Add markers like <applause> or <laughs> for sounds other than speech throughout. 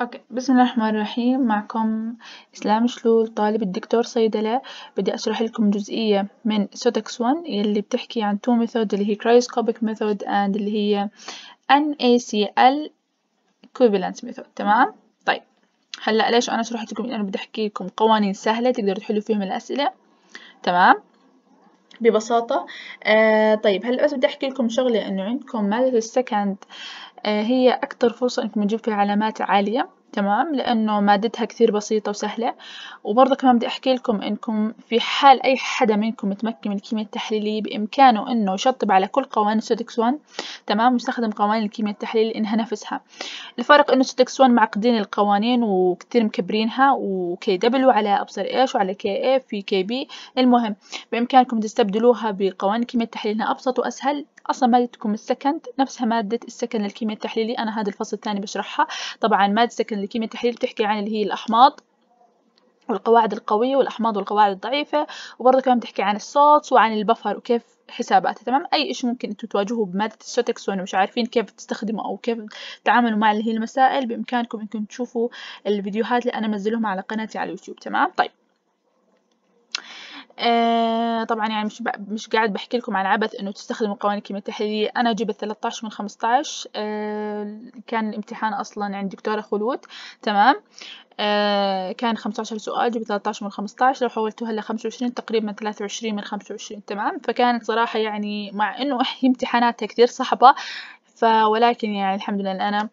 اوكي بسم الله الرحمن الرحيم معكم اسلام شلول طالب الدكتور صيدلة بدي اشرح لكم جزئية من سوتكس 1 يلي بتحكي عن تو ميثود اللي هي كرايوسكوبيك ميثود اند اللي هي اي سي ال equivalence ميثود تمام طيب هلا ليش انا شرحت لكم انا بدي احكي لكم قوانين سهلة تقدروا تحلوا فيهم الاسئلة تمام ببساطة آه طيب هلا بس بدي احكي لكم شغلة انه عندكم مادة السكند آه، هي أكتر فرصة إنكم تجيب فيها علامات عالية تمام لأنه مادتها كثير بسيطة وسهلة وبرضه كمان بدي أحكي لكم إنكم في حال أي حدا منكم متمكن من الكيمياء التحليلية بإمكانه إنه يشطب على كل قوانين سودكس 1 تمام ويستخدم قوانين الكيمياء التحليلية إنها نفسها الفرق إنه سودكس 1 معقدين القوانين وكتير مكبرينها وكي دبل على أبصر إيش وعلى كي إيه في كي بي المهم بإمكانكم تستبدلوها بقوانين الكيمياء التحليلية أبسط وأسهل أصلا مادتكم السكند نفسها مادة السكن للكيمياء التحليلي أنا هذا الفصل الثاني بشرحها طبعا مادة السكن للكيمياء التحليلي بتحكي عن اللي هي الأحماض والقواعد القوية والأحماض والقواعد الضعيفة وبرضه كمان بتحكي عن الصوت وعن البفر وكيف حساباتها تمام اي شيء ممكن أنتوا تواجهوه بماده السوتكسون مش عارفين كيف تستخدموا او كيف تتعاملوا مع اللي هي المسائل بامكانكم انكم تشوفوا الفيديوهات اللي انا منزلهم على قناتي على اليوتيوب تمام طيب آه، طبعا يعني مش مش قاعد بحكي لكم عن عبث انه تستخدموا قوانين الكيمياء التحليليه انا جبت 13 من 15 آه، كان الامتحان اصلا عند دكتوره خلود تمام آه، كان 15 سؤال جبت 13 من 15 لو حولته هلا 25 تقريبا 23 من 25 تمام فكانت صراحه يعني مع انه <laughs> امتحاناتها كثير صعبه فولكن يعني الحمد لله انا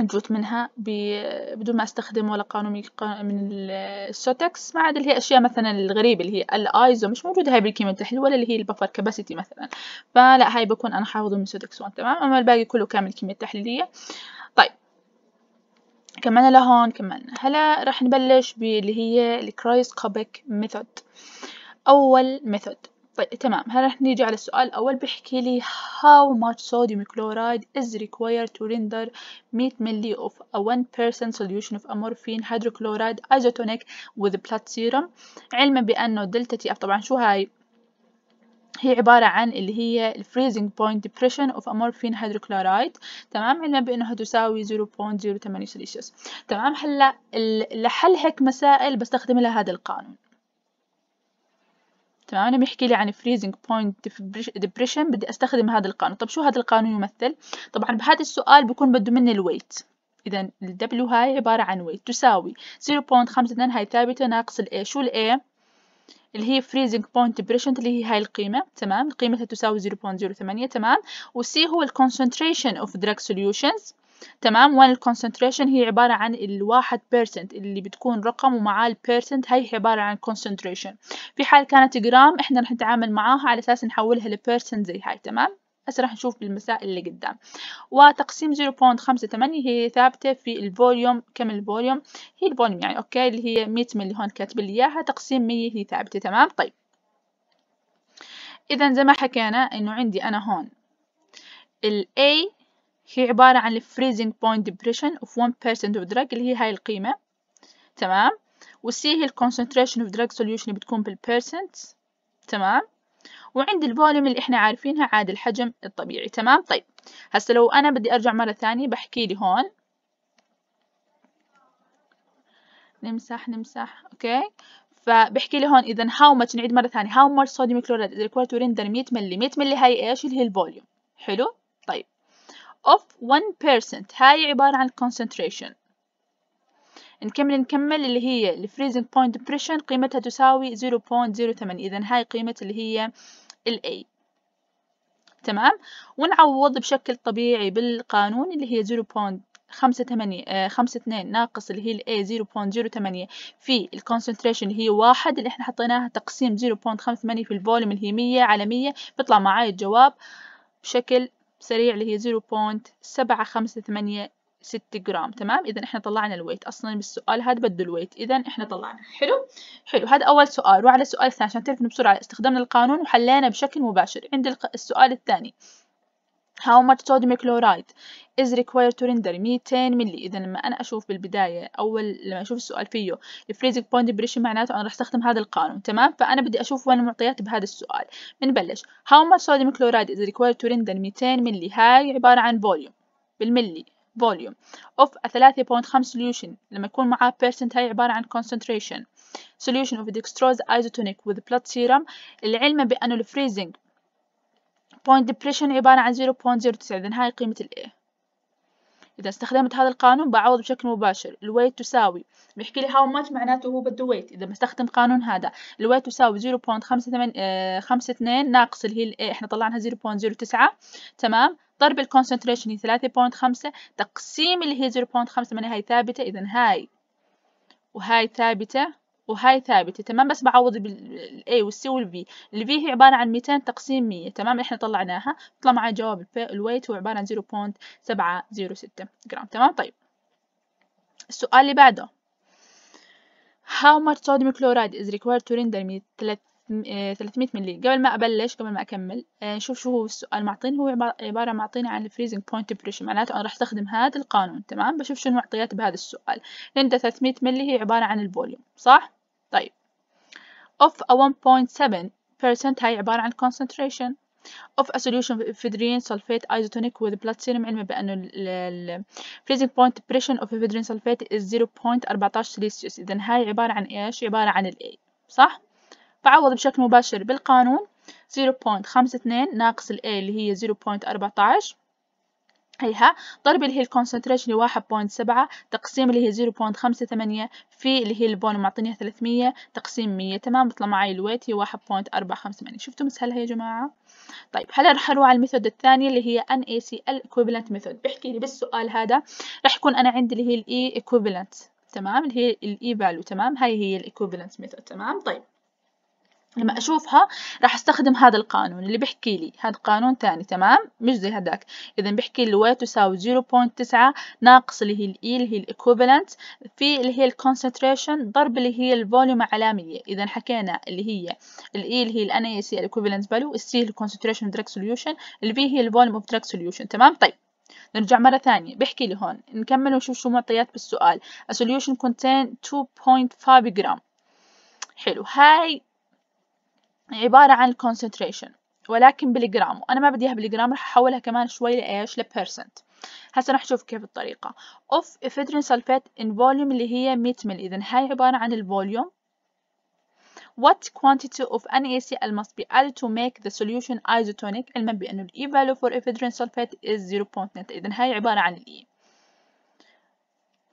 جوت منها بدون ما استخدم ولا قانون من السوتكس ما عاد اللي هي اشياء مثلا الغريبه اللي هي الايزو مش موجوده هاي بالكيمياء التحليل ولا اللي هي البفر كاباسيتي مثلا فلا هاي بكون انا حافظه من سوتكس 1 تمام اما الباقي كله كامل كيمياء التحليليه طيب كمان لهون كمان هلا راح نبلش باللي هي الكرايس كوبيك ميثود اول ميثود طيب تمام هلا رح نيجي على السؤال الأول بحكي لي how much sodium chloride is required to render 100 ml of a 1% solution of amorphine hydrochloride isotonic with blood serum علما بأنه دلتا تي اف طبعا شو هاي هي عبارة عن اللي هي freezing point depression of amorphine hydrochloride تمام علما بأنه هتساوي 0.08 سلسيوس تمام هلا لحل هيك مسائل بستخدم لها هذا القانون تمام انا بيحكي لي عن freezing point depression بدي استخدم هذا القانون طب شو هذا القانون يمثل طبعا بهذا السؤال بكون بده مني الويت اذا ال W هاي عبارة عن ويت تساوي 0.52 هاي ثابتة ناقص ال A شو ال A اللي هي freezing point depression اللي هي هاي القيمة تمام قيمتها تساوي 0.08 تمام والسي هو ال concentration of drug solutions تمام وين الكونسنتريشن هي عبارة عن الواحد بيرسنت اللي بتكون رقم ومعاه البيرسنت هي عبارة عن كونسنتريشن في حال كانت جرام احنا رح نتعامل معاها على اساس نحولها لبيرسنت زي هاي تمام هسه راح نشوف بالمسائل اللي قدام وتقسيم 0.58 هي ثابتة في الفوليوم كم الفوليوم هي الفوليوم يعني اوكي اللي هي 100 ملي هون كاتب لي اياها تقسيم 100 هي ثابتة تمام طيب اذا زي ما حكينا انه عندي انا هون ال A هي عبارة عن freezing point depression of 1% of drug اللي هي هاي القيمة تمام والسي هي concentration of drug solution بتكون بالبيرسنت تمام وعندي الفوليوم اللي احنا عارفينها عاد الحجم الطبيعي تمام طيب هسه لو انا بدي ارجع مرة ثانية بحكي لي هون نمسح نمسح اوكي فبحكي لي هون اذا هاو ماتش نعيد مره ثانيه هاو ماتش صوديوم كلوريد از ريكويرد تو ريندر 100 ملي 100 ملي هاي ايش اللي هي الفوليوم حلو طيب of 1% هاي عبارة عن concentration نكمل نكمل اللي هي freezing point depression قيمتها تساوي 0.08 إذن هاي قيمة اللي هي ال A تمام ونعوض بشكل طبيعي بالقانون اللي هي 0.58 آه، ناقص اللي هي ال A 0.08 في الكونسنتريشن اللي هي واحد اللي احنا حطيناها تقسيم 0.58 في الفوليوم اللي هي 100 على 100 بيطلع معاي الجواب بشكل سريع اللي هي 0.7586 جرام تمام إذا إحنا طلعنا الويت أصلا بالسؤال هذا بده الويت إذا إحنا طلعنا حلو حلو هذا أول سؤال وعلى السؤال الثاني عشان تعرف بسرعة استخدمنا القانون وحلينا بشكل مباشر عند السؤال الثاني how much sodium chloride is required to render 200 ملي اذا لما انا اشوف بالبدايه اول لما اشوف السؤال فيه الفريزنج بوينت بريشر معناته انا راح استخدم هذا القانون تمام فانا بدي اشوف وين المعطيات بهذا السؤال بنبلش how much sodium chloride is required to render 200 ملي هاي عباره عن فوليوم بالملي فوليوم of a 3.5 solution لما يكون معاه percent هاي عبارة عن concentration solution of dextrose isotonic with blood serum العلم بأنه الفريزنج point depression إيه عبارة عن 0.09 إذن هاي قيمة ال A إذا استخدمت هذا القانون بعوض بشكل مباشر weight تساوي بيحكي لي how much معناته هو بده weight إذا بستخدم قانون هذا weight تساوي 0.52 آه، ناقص اللي هي ال A إحنا طلعناها 0.09 تمام ضرب concentration هي 3.5 تقسيم اللي هي 0.5 هاي ثابتة إذا هاي وهاي ثابتة وهاي ثابتة تمام بس بعوض بالاي والسي ال V هي عبارة عن 200 تقسيم 100 تمام احنا طلعناها طلع معي جواب الويت هو عبارة عن 0.706 جرام تمام طيب السؤال اللي بعده how much sodium chloride is required to render 300 آه، ملي قبل ما ابلش قبل ما اكمل آه، نشوف شو هو السؤال معطيني هو عباره معطيني عن الفريزنج بوينت بريشر معناته انا راح استخدم هذا القانون تمام بشوف شو المعطيات بهذا السؤال لان 300 ملي هي عباره عن الفوليوم صح طيب of a 1.7% هاي عبارة عن concentration of a solution of ephedrine sulfate isotonic with blood serum علم بأنه ال freezing point depression of ephedrine sulfate is 0.14 celsius إذن هاي عبارة عن إيش؟ عبارة عن ال A صح؟ فعوض بشكل مباشر بالقانون 0.52 ناقص ال A اللي هي 0.14 هيها ضرب اللي هي الكونسنتريشن واحد بوينت سبعة تقسيم اللي هي زيرو بوينت خمسة ثمانية في اللي هي البون معطينيها ثلاثمية تقسيم مية تمام بطلع معي الويت هي واحد بوينت أربعة خمسة ثمانية شفتوا مسهلها يا جماعة طيب هلا رح أروح على الميثود الثانية اللي هي NaCl equivalent method بحكي لي بالسؤال هذا رح يكون أنا عندي اللي هي الإي e equivalent تمام اللي هي الإي e value تمام هاي هي الإيكوفالنت ميثود تمام طيب لما أشوفها راح أستخدم هذا القانون اللي بيحكي لي هذا قانون تاني تمام مش زي هداك إذا بيحكي لي y تساوي 0.9 ناقص اللي هي الاي E اللي هي الإكوبلنت في اللي هي الكونسنتريشن ضرب اللي هي الفوليوم على 100 إذا حكينا اللي هي الاي E اللي هي اي NAC الإكوبلنت فاليو ال C الكونسنتريشن دراج سوليوشن ال V هي الفوليوم أوف دراج سوليوشن تمام طيب نرجع مرة ثانية بحكي لي هون نكمل ونشوف شو معطيات بالسؤال a solution contain 2.5 جرام حلو هاي عبارة عن concentration ولكن بالجرام وأنا ما بدي إياها بالجرام رح أحولها كمان شوي لإيش لبيرسنت هسا رح نشوف كيف الطريقة of افيدرين sulfate in volume اللي هي 100 مل إذا هاي عبارة عن الفوليوم What quantity of NaCl must be added to make the solution isotonic علما بأنه E value for ephedrine sulfate is 0.9 إذا هاي عبارة عن E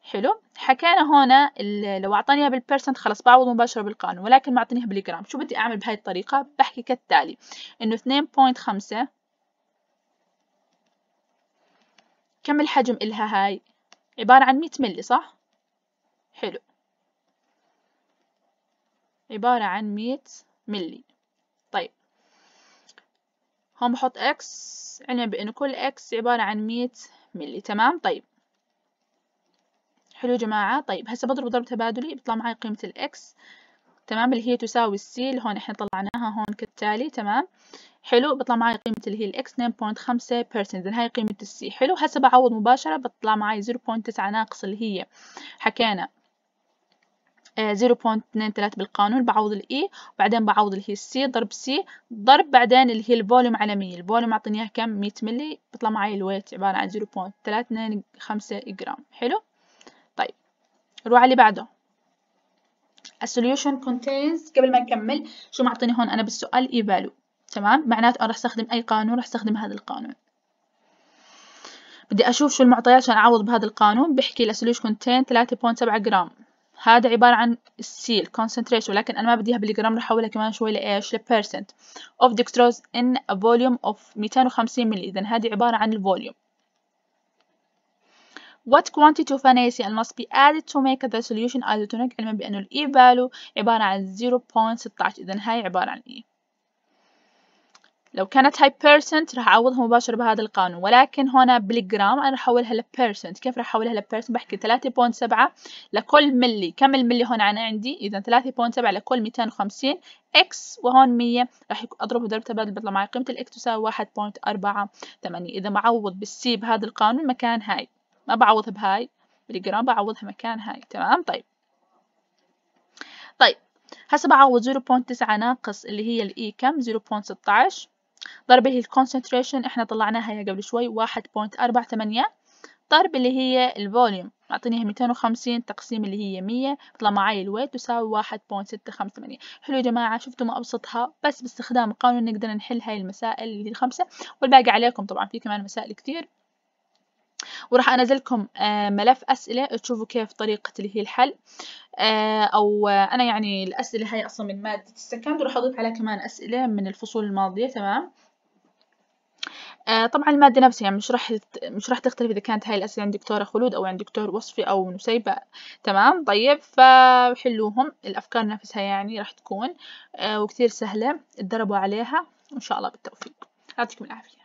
حلو حكينا هنا لو اعطانيها بالبرسنت خلاص بعوض مباشره بالقانون ولكن ما اعطانيها بالجرام شو بدي اعمل بهاي الطريقه بحكي كالتالي انه 2.5 كم الحجم إلها هاي عبارة عن 100 ملي صح حلو عبارة عن 100 ملي طيب هون بحط اكس علم بأنه كل اكس عبارة عن 100 ملي تمام طيب حلو جماعة طيب هسه بضرب ضرب تبادلي بيطلع معي قيمة الإكس تمام اللي هي تساوي السي اللي هون احنا طلعناها هون كالتالي تمام حلو بطلع معي قيمة اللي هي الاكس 2.5% زين هاي قيمة السي حلو هسه بعوض مباشرة بطلع معي 0.9 ناقص اللي هي حكينا 0.23 آه، بالقانون بعوض الاي وبعدين e، بعوض اللي هي السي ضرب سي ضرب بعدين اللي هي الفوليوم على 100 الفوليوم عطيني اياه كم 100 ملي بيطلع معي الويت عبارة عن 0.325 جرام حلو نروح على اللي بعده solution contains قبل ما نكمل شو معطيني هون انا بالسؤال ايفالو تمام معناته انا راح استخدم اي قانون راح استخدم هذا القانون بدي اشوف شو المعطيات عشان اعوض بهذا القانون بحكي solution contains 3.7 جرام هذا عبارة عن السيل concentration ولكن أنا ما بديها بالجرام رح أحولها كمان شوي لإيش لبيرسنت of dextrose in a volume of 250 ملي إذا هذه عبارة عن الفوليوم What quantity of an ACL must be added to make the solution isotonic علما بأنه ال E value عبارة عن 0.16 إذا هاي عبارة عن E لو كانت هاي بيرسنت راح أعوضها مباشرة بهذا القانون ولكن هنا بالجرام أنا راح أحولها لبيرسنت كيف راح أحولها لبيرسنت بحكي 3.7 لكل ملي كم الملي هون أنا عندي إذا 3.7 لكل 250 اكس وهون 100 راح أضربه ضرب تبادل بيطلع معي قيمة الإكس تساوي 1.48 إذا معوض بالسي بهذا القانون مكان هاي ما بعوضها بهاي بالجرام بعوضها مكان هاي تمام طيب طيب هسه بعوض 0.9 ناقص اللي هي الاي كم 0.16 ضرب اللي هي الكونسنتريشن احنا طلعناها هي قبل شوي 1.48 ضرب اللي هي الفوليوم اعطيني 250 تقسيم اللي هي 100 بطلع معي الويت تساوي 1.658 حلو يا جماعه شفتوا ما ابسطها بس باستخدام قانون نقدر نحل هاي المسائل اللي الخمسه والباقي عليكم طبعا في كمان مسائل كثير وراح انزل لكم آه، ملف اسئله تشوفوا كيف طريقه اللي هي الحل آه، او آه، انا يعني الاسئله هاي اصلا من ماده السكند وراح اضيف عليها كمان اسئله من الفصول الماضيه تمام طبعا المادة نفسها يعني مش راح مش راح تختلف إذا كانت هاي الأسئلة عند دكتورة خلود أو عند دكتور وصفي أو نسيبة تمام طيب فحلوهم الأفكار نفسها يعني راح تكون وكثير سهلة اتدربوا عليها وإن شاء الله بالتوفيق يعطيكم العافية